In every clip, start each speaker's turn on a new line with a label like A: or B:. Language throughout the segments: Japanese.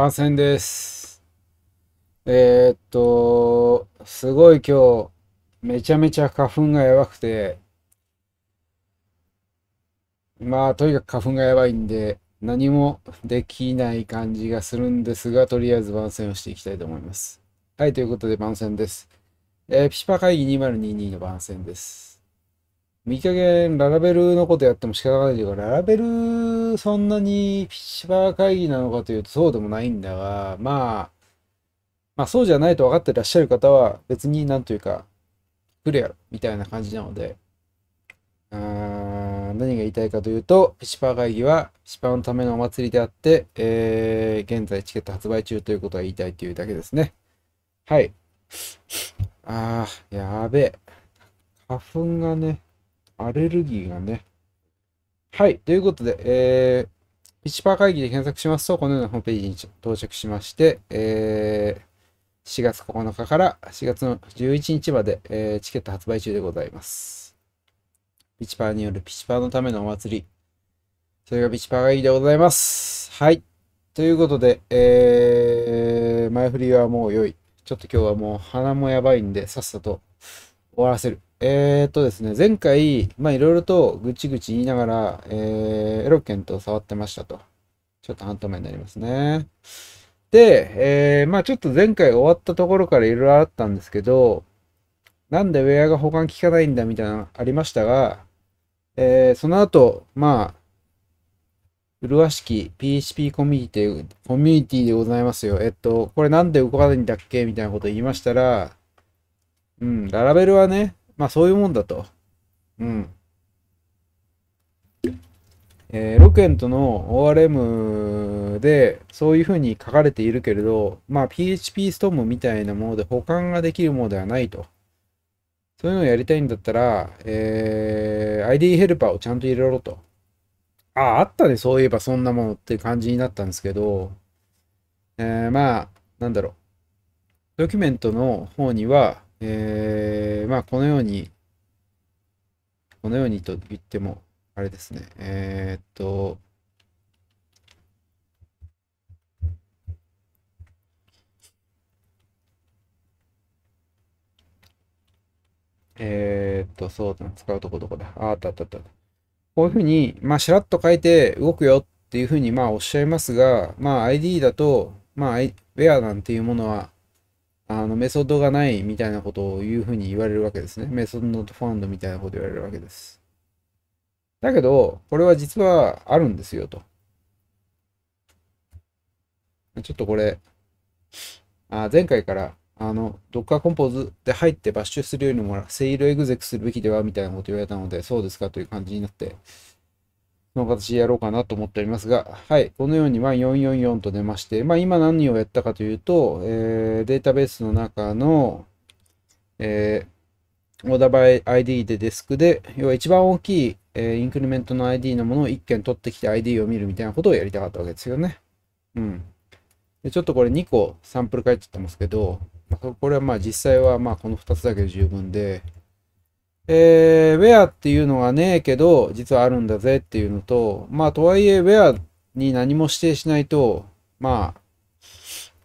A: 感染です。えー、っと、すごい今日、めちゃめちゃ花粉がやばくて、まあ、とにかく花粉がやばいんで、何もできない感じがするんですが、とりあえず番宣をしていきたいと思います。はい、ということで番宣です。えー、ピシパ会議2022の番宣です。見かけララベルのことやっても仕方がないというか、ララベル、そんなにピッチパー会議なのかというとそうでもないんだが、まあ、まあそうじゃないと分かってらっしゃる方は別になんというか、来るやろ、みたいな感じなので、あ何が言いたいかというと、ピチパー会議はピチパーのためのお祭りであって、えー、現在チケット発売中ということは言いたいというだけですね。はい。あー、やべえ。花粉がね、アレルギーがね。はい。ということで、えー、ピチパー会議で検索しますと、このようなホームページに到着しまして、えー、4月9日から4月の11日まで、えー、チケット発売中でございます。ピチパーによるピチパーのためのお祭り。それがピチパー会議でございます。はい。ということで、えー、前振りはもう良い。ちょっと今日はもう鼻もやばいんで、さっさと終わらせる。えー、っとですね、前回、まあいろいろとぐちぐち言いながら、えー、エロケンと触ってましたと。ちょっと半透明になりますね。で、えー、まあちょっと前回終わったところからいろいろあったんですけど、なんでウェアが保管効かないんだみたいなのありましたが、えー、その後、まあ、麗しき PHP コミュニティ、コミュニティでございますよ。えっと、これなんで動かないんだっけみたいなこと言いましたら、うん、ララベルはね、まあそういうもんだと。うん。えー、ロケントの ORM でそういうふうに書かれているけれど、まあ PHP ストームみたいなもので保管ができるものではないと。そういうのをやりたいんだったら、えー、ID ヘルパーをちゃんと入れろと。ああ、あったね、そういえばそんなものって感じになったんですけど、えー、まあ、なんだろう。ドキュメントの方には、えー、まあ、このように、このようにと言っても、あれですね、えー、っと、えー、っと、そう使うとこどこだ。あ、あったあったあった。こういうふうに、まあ、しらっと書いて動くよっていうふうに、まあ、おっしゃいますが、まあ、ID だと、まあ、ウェアなんていうものは、あの、メソッドがないみたいなことをいうふうに言われるわけですね。メソッドノットファンドみたいなこと言われるわけです。だけど、これは実はあるんですよと。ちょっとこれ、あ前回から、あの、Docker コンポーズで入ってバッシュするよりも、セイルエグゼクするべきではみたいなこと言われたので、そうですかという感じになって、の形でやろうかなと思っておりますが、はい、このようにま444と出まして、まあ、今何をやったかというと、えー、データベースの中の、えー、オーダーバイ ID でデスクで、要は一番大きい、えー、インクリメントの ID のものを1件取ってきて ID を見るみたいなことをやりたかったわけですよね。うん。でちょっとこれ2個サンプル書いちゃってますけど、これはまあ実際はまあこの2つだけで十分で、えー、ウェアっていうのがねえけど、実はあるんだぜっていうのと、まあ、とはいえ、ウェアに何も指定しないと、まあ、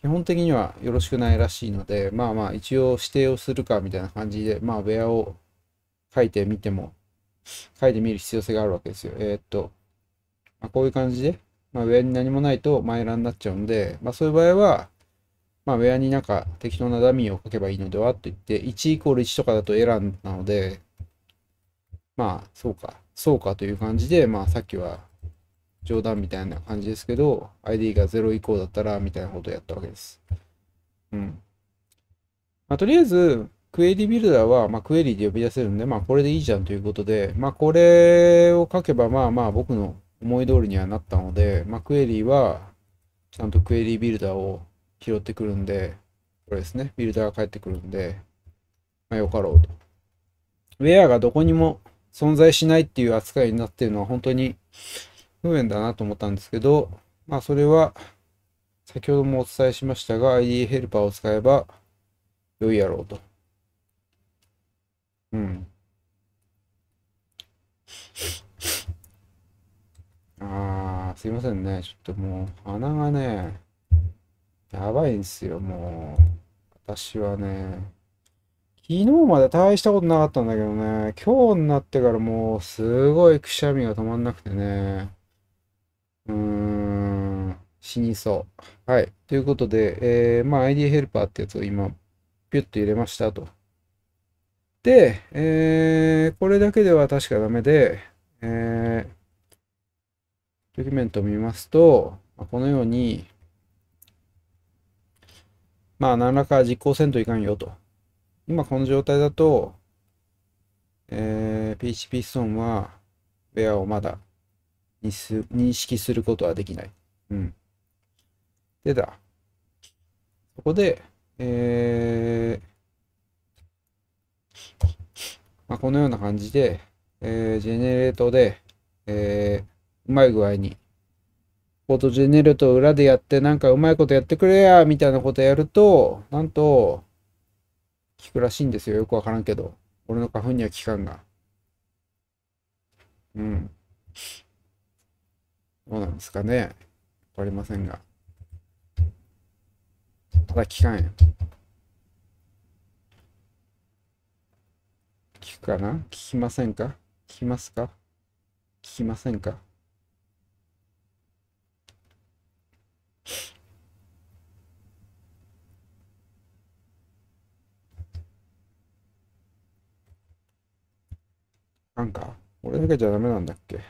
A: 基本的にはよろしくないらしいので、まあまあ、一応指定をするかみたいな感じで、まあ、ウェアを書いてみても、書いてみる必要性があるわけですよ。えー、っと、まあ、こういう感じで、まあ、ウェアに何もないとマイラーになっちゃうんで、まあ、そういう場合は、まあ、ウェアになんか適当なダミーを書けばいいのではと言って、1イコール1とかだとエラーなので、まあそうかそうかという感じでまあさっきは冗談みたいな感じですけど ID が0以降だったらみたいなことをやったわけです。うん。まあ、とりあえずクエリビルダーは、まあ、クエリで呼び出せるんで、まあ、これでいいじゃんということで、まあ、これを書けば、まあまあ、僕の思い通りにはなったので、まあ、クエリは、ちゃんとクエリビルダーを拾ってくるんで、これですね、ビルダーが返ってくるんで、まあ、よかろうと。ウェアがどこにも存在しないっていう扱いになってるのは本当に不便だなと思ったんですけど、まあそれは先ほどもお伝えしましたが ID ヘルパーを使えば良いやろうと。うん。ああ、すいませんね。ちょっともう鼻がね、やばいんですよ、もう。私はね、昨日まで大したことなかったんだけどね、今日になってからもうすごいくしゃみが止まんなくてね。うーん、死にそう。はい。ということで、えー、まあ ID ヘルパーってやつを今、ピュッと入れましたと。で、えー、これだけでは確かダメで、えー、ドキュメントを見ますと、このように、まあ何らか実行せんといかんよと。今この状態だと、えー、PHP ンは、ウェアをまだ認識することはできない。うん。でだ。そこで、えー、まあ、このような感じで、えー、ジェネレートで、えー、うまい具合に、フォートジェネレート裏でやって、なんかうまいことやってくれや、みたいなことやると、なんと、効くらしいんですよ。よくわからんけど。俺の花粉には効かんが。うん。どうなんですかね。わかりませんが。ただ効かんや。効くかな効きませんか効きますか効きませんかなんか、俺だけじゃダメなんだっけ。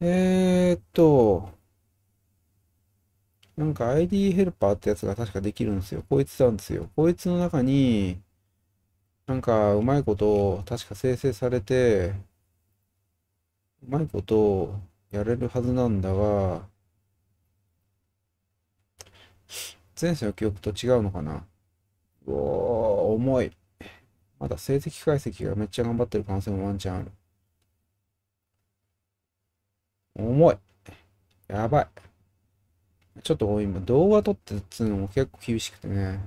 A: えーっと、なんか ID ヘルパーってやつが確かできるんですよ。こいつなんですよ。こいつの中に、なんかうまいこと確か生成されて、うまいことやれるはずなんだが、前世の記憶と違うのかなうおー、重い。まだ成績解析がめっちゃ頑張ってる可能性もワンチャンある。重い。やばい。ちょっと今動画撮ってっつうのも結構厳しくてね。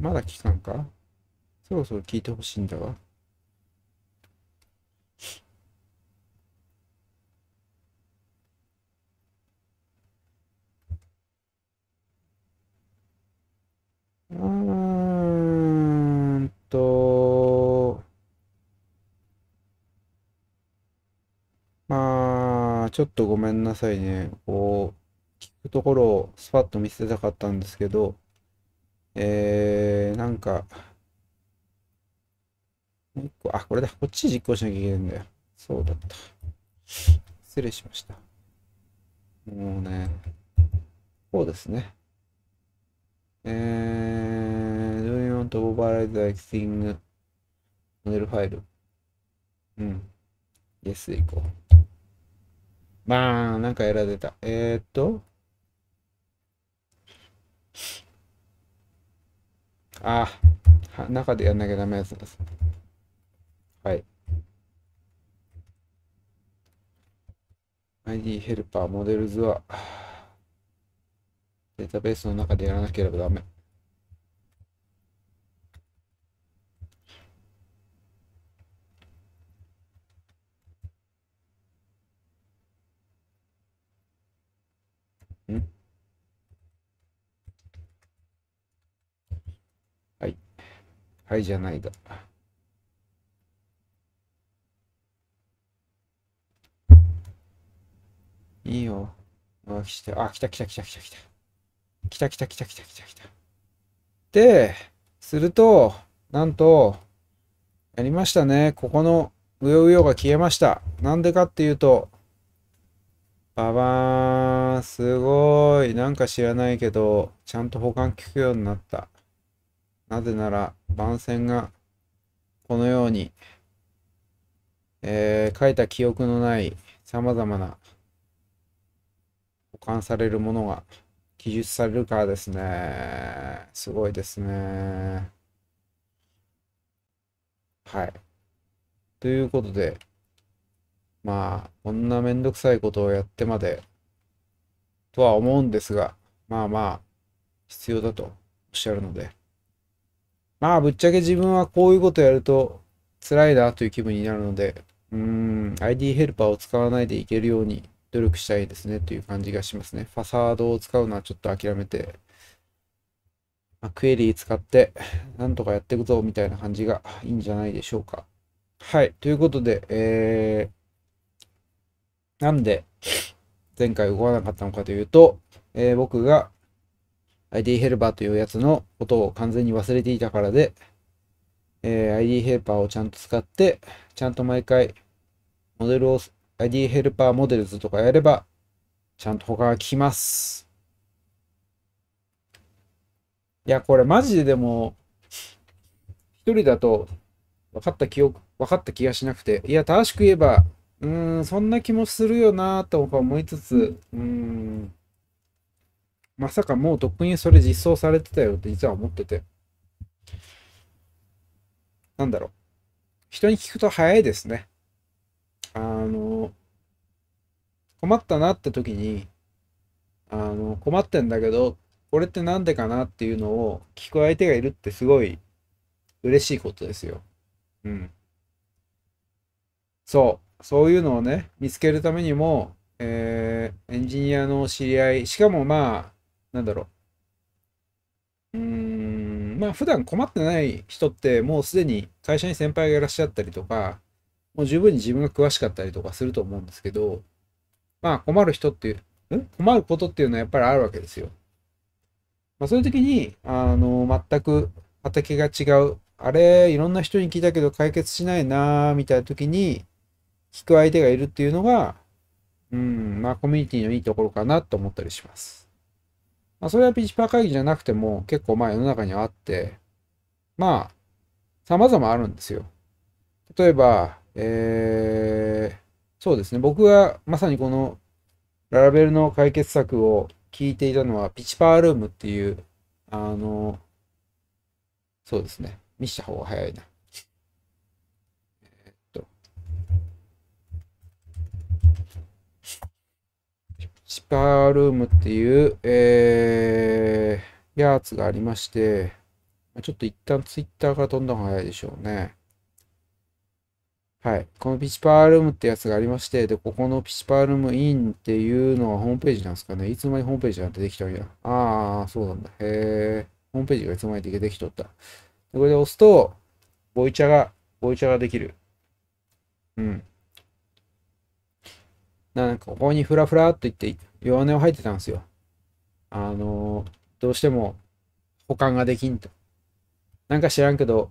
A: まだ聞かんかそろそろ聞いてほしいんだわ。と、まあ、ちょっとごめんなさいね。こう、聞くところをスパッと見せたかったんですけど、えー、なんか、もう一個、あ、これだ。こっち実行しなきゃいけないんだよ。そうだった。失礼しました。もうね、こうですね。えー、do you want to override the existing モデルファイルうん。Yes 行こう。まあ、なんか選んでた。えー、っと。ああ、中でやんなきゃダメやつです。はい。ID ヘルパー、モデルズは。データベースの中でやらなければダメ。んはい。はいじゃないだ。いいよ。あ、来た。あ、来た来た来た来た来た。来た来た来た来た来た来た。で、すると、なんと、やりましたね。ここのうようよが消えました。なんでかっていうと、ババーン、すごい。なんか知らないけど、ちゃんと保管効くようになった。なぜなら、番線が、このように、えー、書いた記憶のない様々な保管されるものが記述されるからですね。すごいですね。はい。ということで、まあ、こんなめんどくさいことをやってまで、とは思うんですが、まあまあ、必要だとおっしゃるので。まあ、ぶっちゃけ自分はこういうことやると辛いなという気分になるので、うーん、ID ヘルパーを使わないでいけるように努力したいですねという感じがしますね。ファサードを使うのはちょっと諦めて、まあ、クエリー使ってなんとかやっていくぞみたいな感じがいいんじゃないでしょうか。はい。ということで、えー、なんで前回動かなかったのかというと、えー、僕が ID ヘルパーというやつのことを完全に忘れていたからで、えー、ID ヘルパーをちゃんと使って、ちゃんと毎回モデルを ID ヘルパーモデルズとかやれば、ちゃんと他が効きます。いや、これマジででも、一人だと分かった記憶、分かった気がしなくて、いや、正しく言えば、うん、そんな気もするよなと思いつつ、うん、まさかもうとっくにそれ実装されてたよって実は思ってて。なんだろう。人に聞くと早いですね。あの、困ったなって時に、あの、困ってんだけど、これって何でかなっていうのを聞く相手がいるってすごい嬉しいことですよ。うん。そう。そういうのをね、見つけるためにも、えー、エンジニアの知り合い、しかもまあ、なんだろう。うーん、まあ普段困ってない人ってもうすでに会社に先輩がいらっしゃったりとか、もう十分に自分が詳しかったりとかすると思うんですけど、まあ困る人っていう、ん困ることっていうのはやっぱりあるわけですよ。まあそういう時に、あの、全く畑が違う、あれ、いろんな人に聞いたけど解決しないなぁ、みたいな時に、聞く相手がいるっていうのが、うん、まあコミュニティのいいところかなと思ったりします。まあそれはピッチパー会議じゃなくても結構まあ世の中にはあって、まあ、様々あるんですよ。例えば、えー、そうですね、僕がまさにこのララベルの解決策を聞いていたのは、ピチパールームっていう、あの、そうですね、見した方が早いな。えっと、ピチパールームっていう、えー、やつがありまして、ちょっと一旦ツイッターから飛んだ方が早いでしょうね。はい。このピチパールームってやつがありまして、で、ここのピチパールームインっていうのはホームページなんですかね。いつまにホームページなんてできたんや。ああ、そうなんだ。へえ。ホームページがいつまにでできとった。でこれで押すと、ボイチャが、ボイチャができる。うん。なんかここにフラフラっといって、弱音を吐いてたんですよ。あのー、どうしても保管ができんと。なんか知らんけど、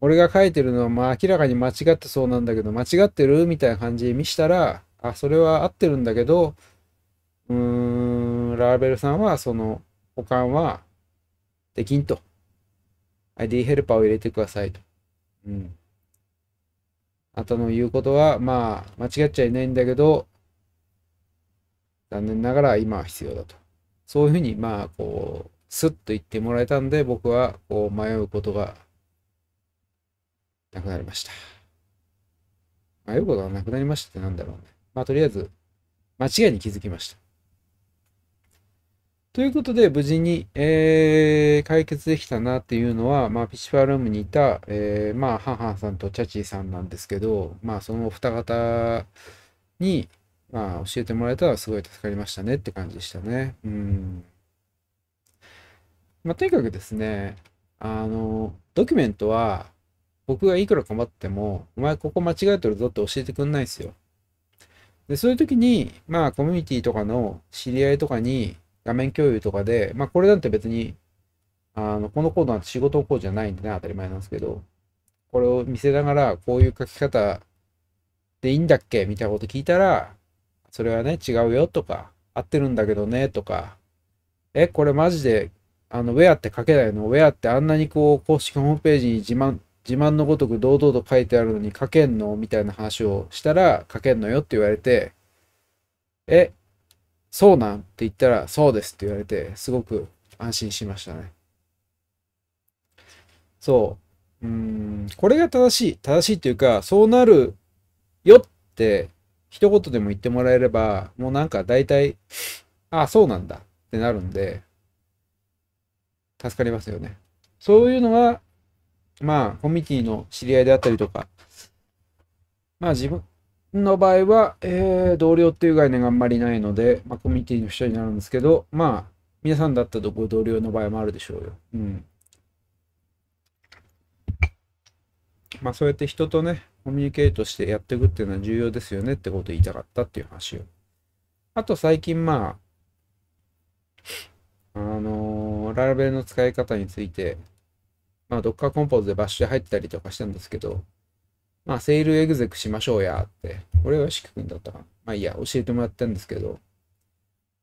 A: 俺が書いてるのはまあ明らかに間違ってそうなんだけど、間違ってるみたいな感じに見したら、あ、それは合ってるんだけど、うーん、ラーベルさんはその保管はできんと。ID ヘルパーを入れてくださいと。うん。あとの言うことは、まあ、間違っちゃいないんだけど、残念ながら今は必要だと。そういうふうに、まあ、こう、スッと言ってもらえたんで、僕はこう迷うことが亡くなりました。まうことがなくなりましたってなんだろうね。まあ、とりあえず、間違いに気づきました。ということで、無事に、えー、解決できたなっていうのは、まあ、ピチパールームにいた、えー、まあ、ハンハンさんとチャチーさんなんですけど、まあ、そのお二方に、まあ、教えてもらえたらすごい助かりましたねって感じでしたね。うん。まあ、とにかくですね、あの、ドキュメントは、僕がいくら困っても、お前ここ間違えてるぞって教えてくんないですよ。で、そういう時に、まあ、コミュニティとかの知り合いとかに、画面共有とかで、まあ、これなんて別に、あの、このコードなんて仕事コードじゃないんでね、当たり前なんですけど、これを見せながら、こういう書き方でいいんだっけみたいなこと聞いたら、それはね、違うよとか、合ってるんだけどね、とか、え、これマジで、あの、ウェアって書けないのウェアってあんなにこう、公式ホームページに自慢、自慢のごとく堂々と書いてあるのに書けんのみたいな話をしたら書けんのよって言われて、え、そうなんって言ったら、そうですって言われて、すごく安心しましたね。そう。うん、これが正しい。正しいというか、そうなるよって、一言でも言ってもらえれば、もうなんか大体、ああ、そうなんだってなるんで、助かりますよね。そういうのがまあ、コミュニティの知り合いであったりとか、まあ自分の場合は、えー、同僚っていう概念があんまりないので、まあ、コミュニティの人になるんですけど、まあ、皆さんだったとご同僚の場合もあるでしょうよ。うん。まあ、そうやって人とね、コミュニケートしてやっていくっていうのは重要ですよねってことを言いたかったっていう話を。あと最近まあ、あのー、ララベルの使い方についてまあ、Docker コンポーズでバッシュ入ったりとかしたんですけど、まあ、セールエグゼクしましょうやって、俺はしきくんだったかな。まあいいや、教えてもらったんですけど、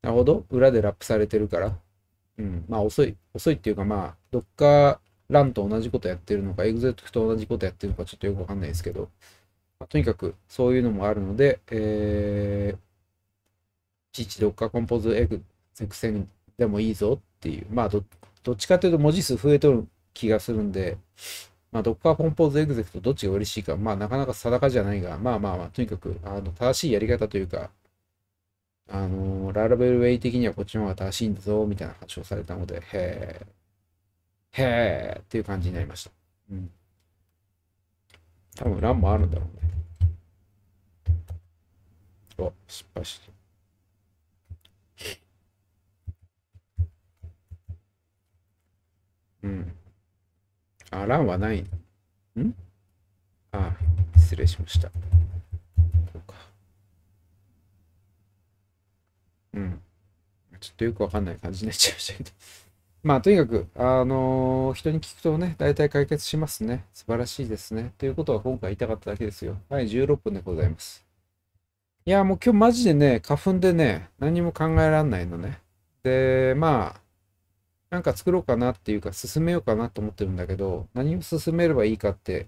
A: なるほど、裏でラップされてるから、うん、まあ遅い、遅いっていうかまあ、Docker ランと同じことやってるのか、エグゼクと同じことやってるのかちょっとよくわかんないですけど、まあ、とにかくそういうのもあるので、えー、いちいち Docker コンポーズエグゼクセンでもいいぞっていう、まあど、どっちかというと文字数増えとる気がするんで、まあ、ドッカーコンポーズエグゼクトどっちが嬉しいか、まあ、なかなか定かじゃないが、まあまあまあ、とにかく、あの、正しいやり方というか、あのー、ララベルウェイ的にはこっちの方が正しいんだぞ、みたいな話をされたので、へえ、へえっていう感じになりました。うん。多分、欄もあるんだろうね。お、失敗して。うん。あらんはない。んああ、失礼しました。そうか。うん。ちょっとよくわかんない感じになっちゃいましたけど。まあ、とにかく、あのー、人に聞くとね、大体解決しますね。素晴らしいですね。ということは今回言いたかっただけですよ。はい、16分でございます。いや、もう今日マジでね、花粉でね、何も考えられないのね。で、まあ、なんか作ろうかなっていうか、進めようかなと思ってるんだけど、何を進めればいいかって、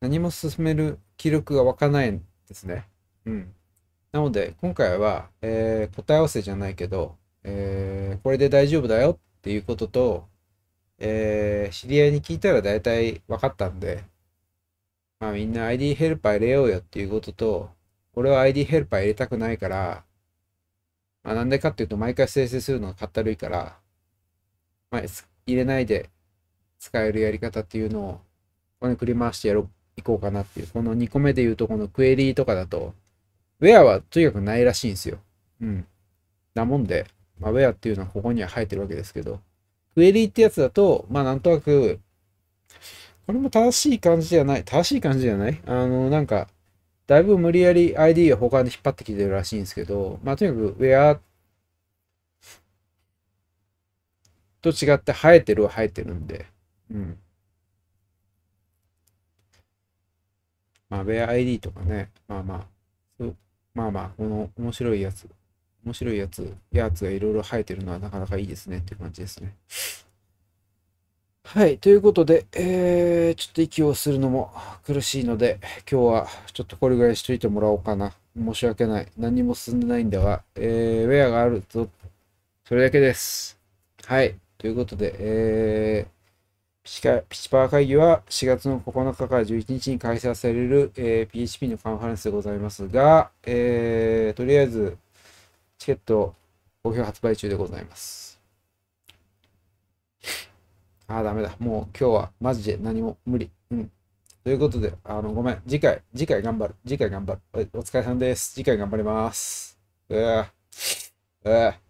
A: 何も進める気力が湧かないんですね。うん。なので、今回は、えー、答え合わせじゃないけど、えー、これで大丈夫だよっていうことと、えー、知り合いに聞いたら大体分かったんで、まあみんな ID ヘルパー入れようよっていうことと、俺は ID ヘルパー入れたくないから、まあ、なんでかっていうと、毎回生成するのがかったるいから、まあ、入れないで使えるやり方っていうのを、これに繰り回してやろう、いこうかなっていう。この2個目で言うと、このクエリーとかだと、ウェアはとにかくないらしいんですよ。うん。なもんで、まあ、ウェアっていうのはここには生えてるわけですけど、クエリーってやつだと、まあなんとなく、これも正しい感じじゃない、正しい感じじゃないあの、なんか、だいぶ無理やり ID を他に引っ張ってきてるらしいんですけど、まあ、とにかく Where と違って生えてるは生えてるんで、うん。まあ、Where ID とかね、まあまあ、まあまあ、この面白いやつ、面白いやつ、やつがいろいろ生えてるのはなかなかいいですねっていう感じですね。はい。ということで、えー、ちょっと息をするのも苦しいので、今日はちょっとこれぐらいしといてもらおうかな。申し訳ない。何も進んでないんだが、えー、ウェアがあると、それだけです。はい。ということで、えー、ピチパー会議は4月の9日から11日に開催される、えー、PHP のカンファレンスでございますが、えー、とりあえずチケット好評発売中でございます。ああ、ダメだ。もう今日はマジで何も無理。うん。ということで、あの、ごめん。次回、次回頑張る。次回頑張る。お疲れさんです。次回頑張ります。うわうわ